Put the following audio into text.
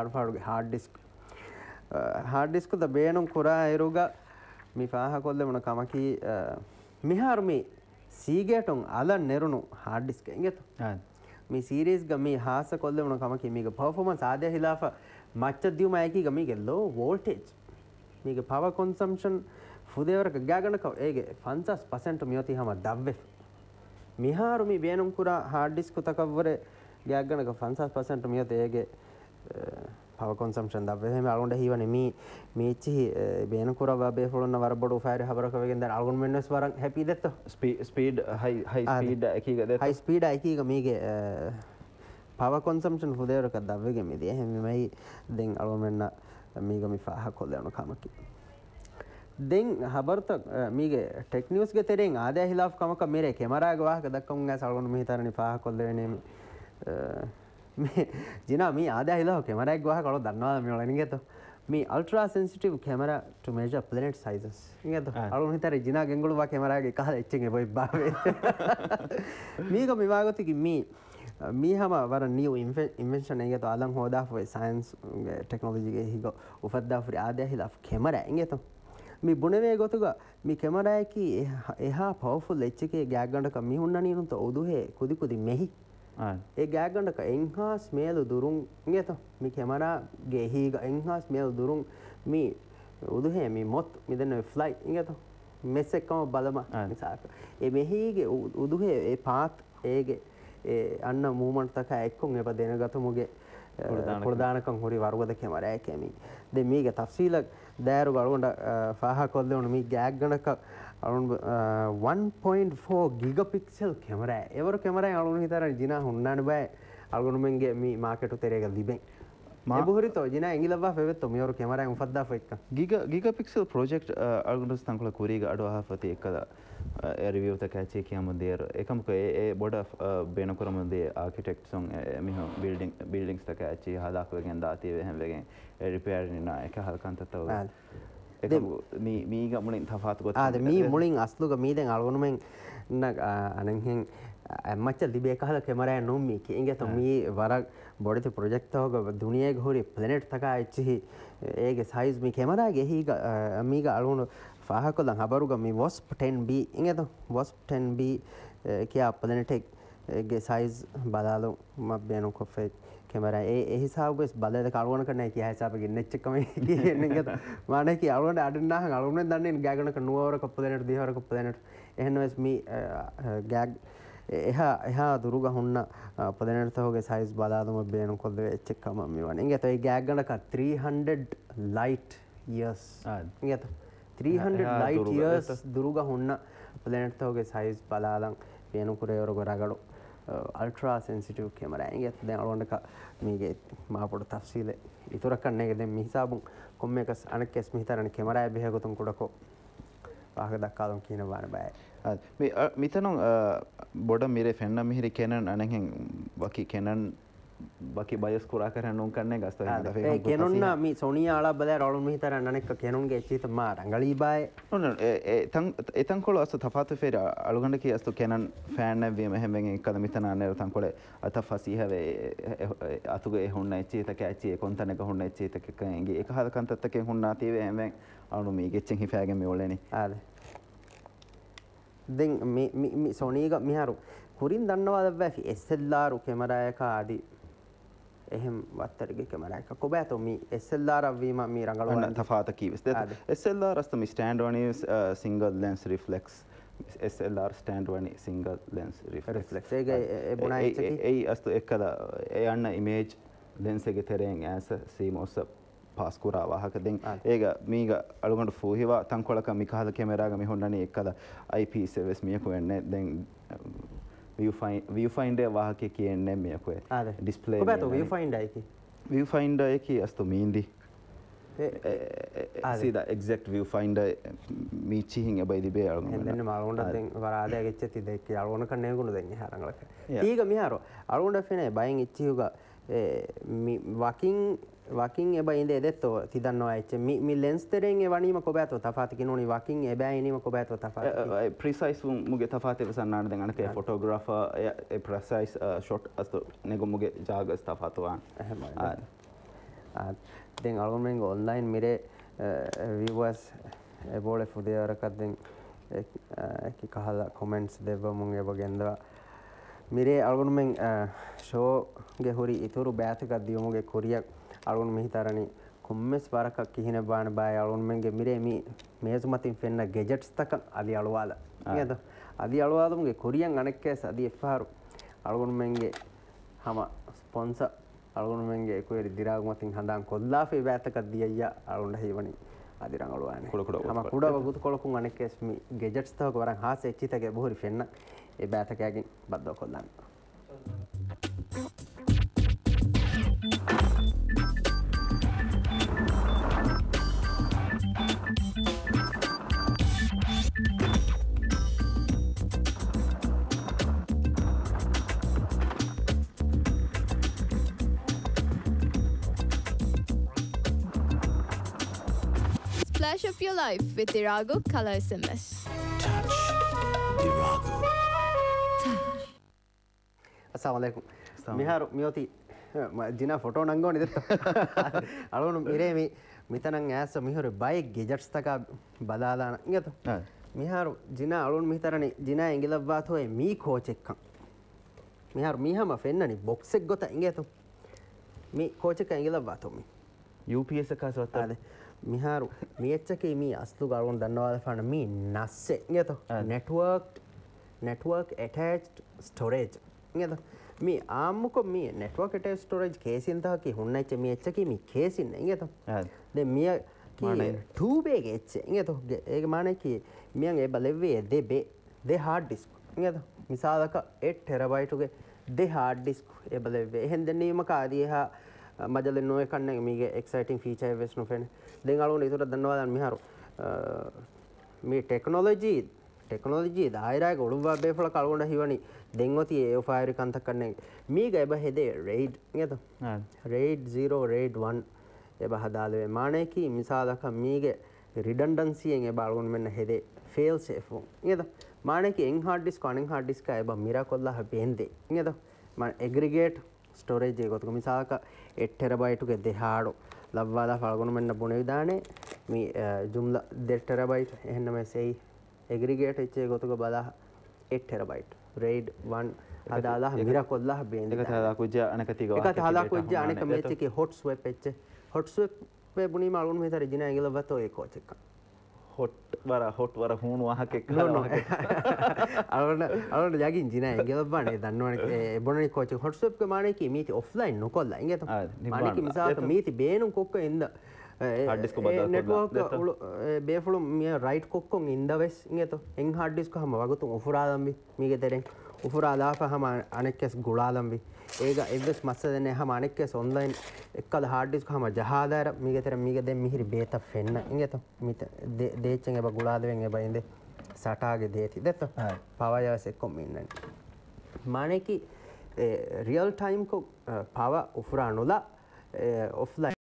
ಆಡ್ಫಾಡ್ಗೆ hard disk hard ಡಿಸ್ಕುದ ಬೇಣಂ ಕುರ ಎರುಗ ಮಿ ಫಾಹ ಕೊಲ್ಲೆ ಮುಣ ಕಮಕಿ ಮಿಹಾರ್ ಮಿ ಸೀಗೇಟೊಂ ಅಲ ನೆರುನು ಹಾರ್ಡ್ ಡಿಸ್ಕ್ ಎಂಗೆತು ಮಿ ಸೀರೀಸ್ ಗ ಮಿ ಹಾಸ ಕೊಲ್ಲೆ ಮುಣ ಕಮಕಿ ಮೀಗ ಪರ್ಫಾರ್ಮೆನ್ಸ್ ಆದ್ಯ ಹಿಲಾಫ ಮಚ್ಚ ದಿಯು ಮಾಯಕಿ ಗ ಮೀಗೆ ಲೋ ವೋಲ್ಟೇಜ್ ಮೀಗ ಪವರ್ ಕನ್ಸಂಪ್ಷನ್ ಫುದೇವರ ಗ್ಯಾಗಣ ಕವ ಏಗೆ ಫನ್ಸಾಸ್ ಪರ್ಸೆಂಟ್ ಮಿಯೋತಿ ಹಮ ದವ್ವೆ ಮಿಹಾರು ಮಿ ಬೇಣಂ ಕುರ ಹಾರ್ಡ್ ಡಿಸ್ಕ್ ತಕವ್ವರೆ ಗ್ಯಾಗಣಕ ಫನ್ಸಾಸ್ ಪರ್ಸೆಂಟ್ ಮಿಯೋತಿ ಏಗೆ පවකොන්සම්ෂන් දවහෙම අලුන්ට හිවන මේ මේචි බේනකුර බේපුලන්න වරබොඩ ෆෑර හරකවගෙන් අලුන් වෙනස් වර හැපිදත් ස්පීඩ් හයිඩ එකකද හයිස්පීඩ එකක මේගේ පවකොන්සම්ෂන් හුදේරකක් දවගේ මිදිය හැමිමයි දෙන් අලුමෙන්න්න මීගමි පාහ කොල්ලයනු කමකි. දෙන් හබර්ත මීගේ ටෙක්නිියස් තෙරෙන් ආද හිලාකමක මේ කෙමරාගවාහ දක්කම් සල්ගුන් මහිතරණ පාහ කොල්ලවනීම ජිනා මේ ආදා හිලා කෙමරක් ගහ කළො දන්නවා මේ ලනිගත මේ ultra sensitive camera to measure planet sizes ඉංගත අලුන් හිතර ජිනා ගෙන්ගුළු වා කැමරාගේ කහල එච්චෙන් එබොයි බාවේ මේක මෙවාගතිකි මේ මේ හම වර නිය ඉන්වෙන්ෂන එකතු අලන් හෝදාාවේ සයින්ස් ටෙක්නෝජිගේ හික උපදදාාපුරි ආදයහිලා කෙමර ඉගත මේ බුණවේ ගොතුග මේ කෙමරයකි එහා පවෆුල් එච්චකේ ගෑගඩක මිහුන්න නිරුන්ත ඔදුහේ කුදිකුදි මෙහි ඒ ගෑගඩක එංහාස් මේලු දුරුන් ගත මි කෙමරා ගේහීග එංහාස් මේල් දුරුන් මී උදුහේ මේ මොත් මිදන ෆ්ලයි ඉගත මෙස්සෙක්කම බලම නිසාක එ මෙහීගේ උදුහේ ඒ පාත් ඒගේ අන්න මූමන්ටක එක්කුන් එප දෙන ගතමුගේ ප්‍රධානකං හොරි වරුවද කෙමරෑ කැමී දෙ මේක තස්වීලක් දෑරු ගලුවන්ට පාහ කොල්ද වන මේ ගෑක්්ගනකක් අරුන් 1.4 ගිගපික්සල් කෙමර එවර කෙමරයි අලුණු හිතර ජිනා හොන්නන්න බෑ අල්ගුණුමෙන්ගේ මේ මාකටු තෙරේක ලිබෙන් මහරත ජන ඉංගලබ ෙත් මියරු කෙමරයි උපද ක් ගිග ගිගපික්සල් ප්‍රජෙක්් අල්ගුණු ස්ථංකල කුරීග අඩුහපති එක්කද ඇරිවියවත කෑචේ කියමදේර එකමක ඒ බොඩ බේනකරමදේ ආකිටෙක්් සොන් මිහ බිල්ඩිං බිල්ඩිංස් තක ඇච්චි හදාක්වගෙන් දාතිය හැවගෙන් එරිපෑරනිනා එක හල්කන්තතව මීග මුලින් තපාතුකොත් ආද මී මුලින් අස්ලුක මීදෙන් අලගුණුමෙන් අනහෙන් ඇමච්ච ලිබේ කහල කෙමරය නොම්මික ඉගත මී වරක් බොඩිති ප්‍රජෙක්තවක දුනිය හොරි පලනෙට් තකා එච්චිහි ඒගේ සයිස්මි කෙමරාගේ හි මීග අලුණු පාහකොදන් හබරුග මේ වොස්ප් 10B ඉගත වොස්ප් 10B කියා පලනෙටෙක් ගේ සයිස් බදාලු ම බයනු කොෆේ කෙමර ඒ හිසාාවග බලද කරුවන කන කිය හසාපගේ නෙච්චකම ගත මානක අරුවට අඩන්න අරුන දන්න ගෑගනක නුවර කොප්පදනට දිහර කොප්පදනට එහෙනවස්ම ගෑග් එහා එහා දුරුග හන්න පදනතහගේ සයිස් බදාදම බේනු කොද එච්චක්කම මේ වන ගතයි ගෑගනක 300 ලයිට් යස් ගත 300 ලයිට් යස් දුරුග හන්න පදනටතවගේ සයිස් බලාදන් පේනුකුරේ ඔරගොරගඩු අල්ට්‍රා සෙන්සිටව් කැමරෑන් ඇත් දැන් අලුවන්ට මේගේ මාපොට තක්සීල ඉතුරක් කන්නේ දෙ මිසාබුන් කොම්ම එක අනකෙස් මිහිතරන කෙමරෑ බෙහගොතුන් කුඩකෝ පාහ දක්කාලම් කියන බාන බෑ මෙතනම් බොඩ මිරේ ෆෙන්න්න මිහිරි කෙනන් අනහෙන් වකි කෙනන් ಬಯಸ್ಕುರಾಕರ ನೋಂಕನ್ನೇ ಗಸ್ತ ಕೆನುನ್ನ ಮಿ ಸೊಣಿಯಾಳ ಬದ ರೊಳುನ್ ಮಿತರ ನನಕ ಕೆನುನ್ಗೆ ಎಚ್ಚಿತ ಮಾ ರಂಗಳಿ ಬಾಯ್ ನೋನ ಎ ತಂ ಎ ತಂಕೊಳ ಅಸ್ತ ತಫಾತು ಫೇರ ಅಳುಗಂಡ ಕಿ ಅಸ್ತ ಕೆನನ್ ಫ್ಯಾನ್ ನ ವಿ ಮೆಹೆಂ ವೆಂ ಕದ ಮಿತನ ನೆ ತಂಕೊಳೆ ಅತ ಫಸಿ ಹವೆ ಅತುಗೆ ಹುಣ್ಣ ಎಚ್ಚಿತ ಕೆ ಎಚ್ಚಿ ಕೊಂತನೆ ಗ ಹುಣ್ಣ ಎಚ್ಚಿತ ಕೆ ಕಂಗೆ ಏಕ ಹದ ಕಂತತ್ತ ಕೆ ಹುಣ್ಣ ತೀವೆ ಹೆಂ ವೆಂ ಅಣು ಮಿ ಗೆಚ್ಚೆಂ ಹಿ ಫ್ಯಾಗೆ ಮಿ ಒಳೆನಿ ಆದೆ දෙන් සොනීග මිහරු හුරින් දන්නවාද වැැ එස්සෙල්ලාරු කෙමරයක ආදී එහෙම වත්තටගකමරයි කොබෑතු එස්සල්ලාරවීම මේ රඟලවන්න තපාත කීවස් එස්සල්ලා රස්තම ස්ටන්ඩෝනී single lens reflex SLR stand වනි සිංගල් ලැන්ස් රිෆලෙක්ස් ඒ ඒ අස්තු එක්කද ඒ අන්න ඉමේජ් ලෙන්සෙගේ තෙරෙන් ඇස සීමෝස්ස පාස්කුරා වාහකදෙන් ඒක මීග අලුගට ෆූහිවා තංකොලක මිකාහද කෙමරාග මෙහොන්නන එක්කද IPසවෙස් මියකු වෙන්නේ දැන් viewfinder viewfinder වාහකේ කියන්නේ මේ ඔක display ඔබ අතෝ viewfinder එකේ viewfinder එකේ අස්තෝ මීන්දි සීද එක්ෙක් වියෆයින්ඩ මීචිහින් එබයිදි බේ අරු න්න මරුන්ට වරාද ච්ච තිදෙක් අරුවන කන්නයකුණු දෙන්න හරඟලක ඒක මිහාරු අරුන්ට ෆෙන බයින් ඉච්චියුග වකින් වකින් එබයින්ද එදෙත්තෝ තිදන්න ඇච්ච මිල්ලෙන්ස් තෙරෙන් වනීම කොබෑතව තපාතික නොනි වකින් එබෑනීම කොබෑතව තපා ප්‍රිසයිස් මුගේ තපාතිර සන්නාට දෙගනතේ ෆොටෝග්‍රාෆ ප්‍රසයිස් ෂොට් අස්තු නෙගුමුගේ ජාගස් තපාතුවාන් ඇහම දෙන් අලුමෙන් ඔන්ලයින් මිරේ විවස් එබෝල ෆුදේවරකත්දෙන් එක කහල කොමෙන්ට්ස් දෙව මුන් එබ ගෙන්දවා මිරේ අලුණුමෙන් ෂෝගේ හුරි ඉතුරු බෑතකත් දියමුගේ කොරියක් අලුන් මිහිතරණ කොම්මෙස් වරක කිහින බාන බාය අලුන්මන්ගේ මිරේ මේ මේසුමතින් ෆෙන්න ගෙජට්ස් තක අදි අලුවාද ගද අදි අලුවාදමගේ කොරියන් අනෙක්කෑ අදි එහාරු අලුගුන්මන්ගේ හම ස්පොන්ස අලුගුන්මන්ගේ එකේ දිරාගමතින් හඳන් කොල්ලාේ වැෑතකක් දිය අලුන්ට හිවනි අදිරංගලුවන කුඩ ම කුඩ ගුතු කොලකුන් අනෙක්කෙස්ම ගෙජට්ස්ථාව වරන් හස එච්චිතගේ බොහරි ෆෙන්න්න එ බෑතකෑගෙන් බද්ධ කොල්ලන්න. Flash up your life with Irago Color SMS. Touch Irago. Assalamu alaikum. මිහාරු මියෝති ජින ෆොටෝ නංගෝ නිද අලුණු ඉරේමි මිතනං ඇස මිහුරු බයි ගෙජට්ස්තකා බදාදාන ඉගත මිහාරු ජින අලුන් මිතරණ ජින ඉගිලබ්වාත් හොය මී කෝචෙක්කම් මිහාරු මීහම ෆෙන්න්නනි බොක්සෙක් ගොත ඉගේතු මේ කෝචක ඉගිලබ්වාතුමි යුපස කාසවත්තාදේ මිහාරු මියච්චකේ මේ අස්තු ගලුන් දන්නවාද පන මේ නස්සේ ගත නැටවර්ක් නැටවර්ක් ඇටච් ස්ටොරේජ් ගත මේ ආමුක මේ නැටවකට ස්ටොරජ් කේසින්තහකි හුන්නච්ච මේ එච්චකි මේ කේසින්න ගත දෙ මිය ටූබේග එච්ච ගත ඒක මානකි මියන් එබ ලෙව්වේ දෙබේ දෙ හාඩ් ඩිස්ක ගත මිසාදක එට් ටෙරබයිටුගේ දෙ හාඩ් ඩිස්ක එබ ලෙවේ එහෙන්දනීමක ආදියහා මජල නොයකන්න මේ එක්සයිටන් ීචය වෙස් නොෙන දෙංගලුන් ඉතුර දන්නවාදන් මිහරු මේ ටෙක්නොලජී ටෙක්නොලජී දායරය ගොඩුව බේපල කලුණ හිවනි දෙංවති ඒ ෆායරි කන්තක් කන්නේ මේ ගැබ හෙදේ රේඩ් ගත රේඩ් 0 රේඩ් 1 එබ හදාලවේ මානයකී මිසාදක මීගේ රිඩන්ඩන්සියෙන් එබාලගුන් මෙන්න හෙදේ ෆෙල් සේෆෝ ගද මානක එන් හාඩිස් කොනෙන් හාඩිස්ක එබ මිර කොල්ලා හ පේෙන්දේ ගද ම එග්‍රිගේට් ස්ටෝරේජ් එකකොතුක මිසාක එට්ටරබයිටුක දෙහාඩු ලබ්වාලා පල්ගුණුමෙන්න්න බොනවිධානේ මේ ජුම්ල දෙට්ටරබයිට් එහෙන්නම සෙයි එගරිගේට එච්චේ ගොතුක බලා එට්ටරබයිට් රේඩ් වන් හදාලා මිර කොල්ලා බේදක හදාකුජ අනකතික හලාකුජ අනක මේචක හොට්ස් වෙ පෙච්ච හොට්ස් බුණ මලුන් මෙතර ජින ඇගලවතෝ ඒ කෝචක්කා හොට් වර හොට් වර හුණු අහකෙක් අරන්න අරට ජගින් ජින ඇගේ බන දන්නවන බොන කෝච හොට්සප් මානක මීති ඔෆ්ලයින් නොකොල්ල ඇග මනක මසාට මීති බේනු කොක්ක එද බේපුලු මිය රයිට් කොක්කොන් ඉන්දවෙස් ගත එන් හඩ්ඩිස්ක හම වගතුන් ඔෆරාදම්බි මීග තෙරෙක් ಉಹುರ ಅದಾಫ ಹಮ ಅಣೆಕ್ಕೆಸ್ ಗುಳಾಲಂಬಿ ಈಗ ಎವ್ವೆಸ್ ಮಸ್ಸದನೆ ಹಮ ಅಣೆಕ್ಕೆಸ್ ಆನ್ಲೈನ್ ಎಕ್ಕದ ಹಾರ್ಡ್ ಡಿಸ್ಕ್ ಹಮ ಜಹಾದಾರ ಮೀಗೆತರ ಮೀಗೆದೆ ಮಿಹಿರಿ ಬೇತ ಫೆನ್ನ ಇಂಗೆತ ಮಿತ ದೇಚೆಂಗೆ ಬ ಗುಳಾದವೆಂಗೆ ಬ ಇಂದೆ ಸಟಾಗೆ ದೇತಿ ದೆತ್ತ ಪವಯಸ್ ಎಕ್ಕೊಮ್ ಇನ್ನನಿ ಮಾಣೆಕಿ ರಿಯಲ್ ಟೈಮ್ ಕೊ ಪವ ಉಫುರ ಅಣುಲ ಆಫ್ಲೈನ್